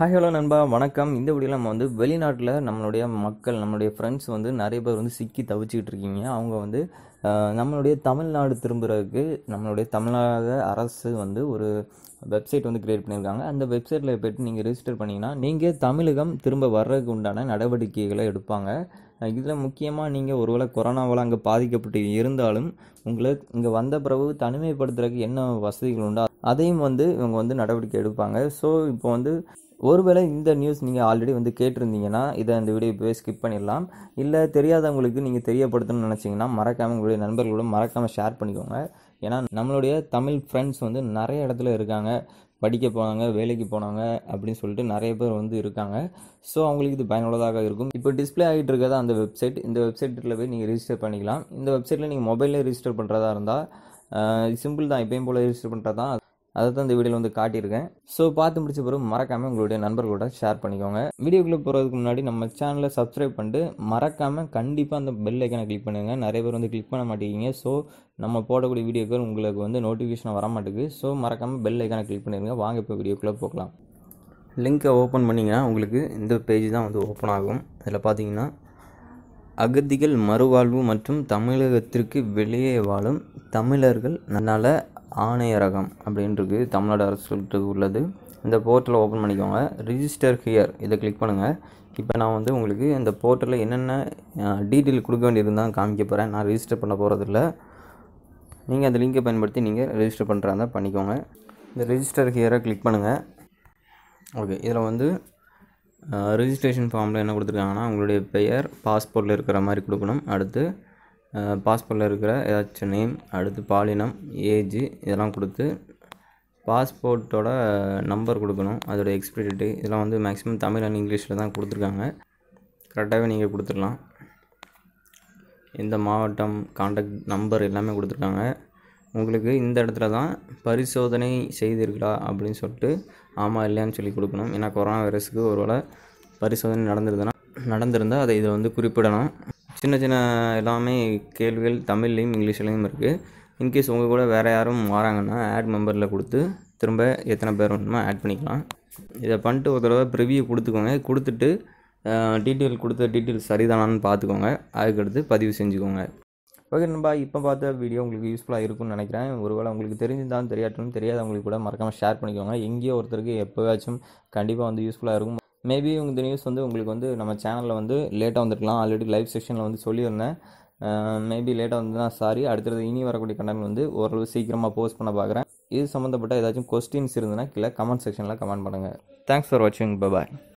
hi hello நண்பா வணக்கம் இந்த வீடியோவில் நம்ம வந்து வெளிநாட்டில் நம்மளுடைய மக்கள் நம்மளுடைய ஃப்ரெண்ட்ஸ் வந்து நிறைய பேர் வந்து சிக்கி தவிச்சிக்கிட்டு இருக்கீங்க அவங்க வந்து நம்மளுடைய தமிழ்நாடு திரும்புறதுக்கு நம்மளுடைய தமிழ்நாடு அரசு வந்து ஒரு வெப்சைட் வந்து க்ரியேட் பண்ணியிருக்காங்க அந்த வெப்சைட்டில் போய்ட்டு நீங்கள் ரிஜிஸ்டர் பண்ணிங்கன்னா நீங்கள் தமிழகம் திரும்ப வர்றதுக்கு உண்டான நடவடிக்கைகளை எடுப்பாங்க இதில் முக்கியமாக நீங்கள் ஒருவேளை கொரோனாவால் அங்கே பாதிக்கப்பட்டு இருந்தாலும் உங்களை இங்கே வந்த பிறகு தனிமைப்படுத்துறதுக்கு என்ன வசதிகள் உண்டா அதையும் வந்து இவங்க வந்து நடவடிக்கை எடுப்பாங்க ஸோ இப்போ வந்து ஒருவேளை இந்த நியூஸ் நீங்கள் ஆல்ரெடி வந்து கேட்டிருந்தீங்கன்னா இதை அந்த வீடியோ போய் ஸ்கிப் பண்ணிடலாம் இல்லை தெரியாதவங்களுக்கு நீங்கள் தெரியப்படுத்தணும்னு நினச்சிங்கன்னா மறக்காமல் உங்களுடைய நண்பர்களோட மறக்காமல் ஷேர் பண்ணிக்கோங்க ஏன்னா நம்மளுடைய தமிழ் ஃப்ரெண்ட்ஸ் வந்து நிறைய இடத்துல இருக்காங்க படிக்க போனாங்க வேலைக்கு போனாங்க அப்படின்னு சொல்லிட்டு நிறைய பேர் வந்து இருக்காங்க ஸோ அவங்களுக்கு இது பயனுள்ளதாக இருக்கும் இப்போ டிஸ்பிளே ஆகிட்டு இருக்கிறதா அந்த வெப்சைட் இந்த வெப்சைட்டில் போய் நீங்கள் ரிஜிஸ்டர் பண்ணிக்கலாம் இந்த வெப்சைட்டில் நீங்கள் மொபைலில் ரிஜிஸ்டர் பண்ணுறதா இருந்தால் சிம்பிள் தான் இப்பயும் போல் ரிஜிஸ்டர் பண்ணுறது தான் அதை தான் இந்த வீடியோவில் வந்து காட்டியிருக்கேன் ஸோ பார்த்து முடிச்ச பிறகு மறக்காமல் உங்களுடைய நண்பர்களோட ஷேர் பண்ணிக்கோங்க வீடியோக்குள்ளே போகிறதுக்கு முன்னாடி நம்ம சேனலை சப்ஸ்கிரைப் பண்ணிட்டு மறக்காமல் கண்டிப்பாக அந்த பெல் ஐக்கனை கிளிக் பண்ணுங்கள் நிறைய பேர் வந்து கிளிக் பண்ண மாட்டேங்கிங்க ஸோ நம்ம போடக்கூடிய வீடியோக்கள் உங்களுக்கு வந்து நோட்டிஃபிகேஷன் வர மாட்டேங்குது ஸோ மறக்காமல் பெல் ஐக்கனை கிளிக் பண்ணிடுங்க வாங்க இப்போ வீடியோக்குள்ளே போகலாம் லிங்க்கை ஓப்பன் பண்ணிங்கன்னா உங்களுக்கு இந்த பேஜ் தான் வந்து ஓப்பன் ஆகும் இதில் பார்த்தீங்கன்னா அகதிகள் மறுவாழ்வு மற்றும் தமிழகத்திற்கு வெளியே வாழும் தமிழர்கள் நல்ல ஆணையரகம் அப்படின்றது தமிழ்நாடு அரசு சொல்லிட்டு உள்ளது இந்த போர்ட்டலை ஓப்பன் பண்ணிக்கோங்க ரிஜிஸ்டர் ஹியர் இதை கிளிக் பண்ணுங்கள் இப்போ நான் வந்து உங்களுக்கு இந்த போர்ட்டலில் என்னென்ன டீட்டெயில் கொடுக்க வேண்டியிருந்தால் காமிக்க போகிறேன் நான் ரிஜிஸ்டர் பண்ண போகிறதில்ல நீங்கள் அந்த லிங்கை பயன்படுத்தி நீங்கள் ரிஜிஸ்டர் பண்ணுறாங்க பண்ணிக்கோங்க இந்த ரிஜிஸ்டர் ஹியரை கிளிக் பண்ணுங்கள் ஓகே இதில் வந்து ரிஜிஸ்ட்ரேஷன் ஃபார்மில் என்ன கொடுத்துருக்காங்கன்னா உங்களுடைய பெயர் பாஸ்போர்ட்டில் இருக்கிற மாதிரி கொடுக்கணும் அடுத்து பாஸ்போர்ட்டில் இருக்கிற ஏதாச்சும் நேம் அடுத்து பாலினம் ஏஜ் இதெல்லாம் கொடுத்து பாஸ்போர்ட்டோட நம்பர் கொடுக்கணும் அதோட எக்ஸ்பிரி டேட்டு இதெல்லாம் வந்து மேக்ஸிமம் தமிழ் அண்ட் இங்கிலீஷில் தான் கொடுத்துருக்காங்க கரெக்டாகவே நீங்கள் கொடுத்துடலாம் இந்த மாவட்டம் காண்டக்ட் நம்பர் எல்லாமே கொடுத்துருக்காங்க உங்களுக்கு இந்த இடத்துல தான் பரிசோதனை செய்திருக்கா அப்படின்னு சொல்லிட்டு ஆமாம் இல்லையான்னு சொல்லி கொடுக்கணும் ஏன்னா கொரோனா வைரஸுக்கு ஒருவேளை பரிசோதனை நடந்திருந்தனா நடந்திருந்தால் அதை இதை வந்து குறிப்பிடணும் சின்ன சின்ன எல்லாமே கேள்விகள் தமிழ்லேயும் இங்கிலீஷ்லேயும் இருக்குது இன்கேஸ் உங்கள் கூட வேறு யாரும் வராங்கன்னா ஆட் மெம்பரில் கொடுத்து திரும்ப எத்தனை பேர் வேணுமோ ஆட் பண்ணிக்கலாம் இதை பண்ணிட்டு ஒரு தடவை ப்ரிவியூ கொடுத்துக்கோங்க கொடுத்துட்டு டீட்டெயில் கொடுத்த டீட்டெயில் சரிதானான்னு பார்த்துக்கோங்க அதுக்கடுத்து பதிவு செஞ்சுக்கோங்க ஓகே நண்பா இப்போ பார்த்த வீடியோ உங்களுக்கு யூஸ்ஃபுல்லாக இருக்கும்னு நினைக்கிறேன் ஒருவேளை உங்களுக்கு தெரிஞ்சுதான் தெரியாட்டும் தெரியாதவங்களுக்கு கூட மறக்காமல் ஷேர் பண்ணிக்கோங்க எங்கேயோ ஒருத்தருக்கு எப்போவாச்சும் கண்டிப்பாக வந்து யூஸ்ஃபுல்லாக இருக்கும் மேபி இந்த நியூஸ் வந்து உங்களுக்கு வந்து நம்ம சேனலில் வந்து லேட்டாக வந்திருக்கலாம் ஆல்ரெடி லைவ் செக்ஷனில் வந்து சொல்லியிருந்தேன் மேபி லேட்டாக வந்ததுன்னா சாரி அடுத்தது இனி வரக்கூடிய கண்டென்ட் வந்து ஓரளவு சீக்கிரமாக போஸ்ட் பண்ண பார்க்குறேன் இது சம்மந்தப்பட்ட ஏதாச்சும் கொஸ்டின்ஸ் இருந்ததுன்னா கீழே கமெண்ட் செக்ஷனில் கமெண்ட் பண்ணுங்கள் தேங்க்ஸ் ஃபார் வாட்சிங் பாய்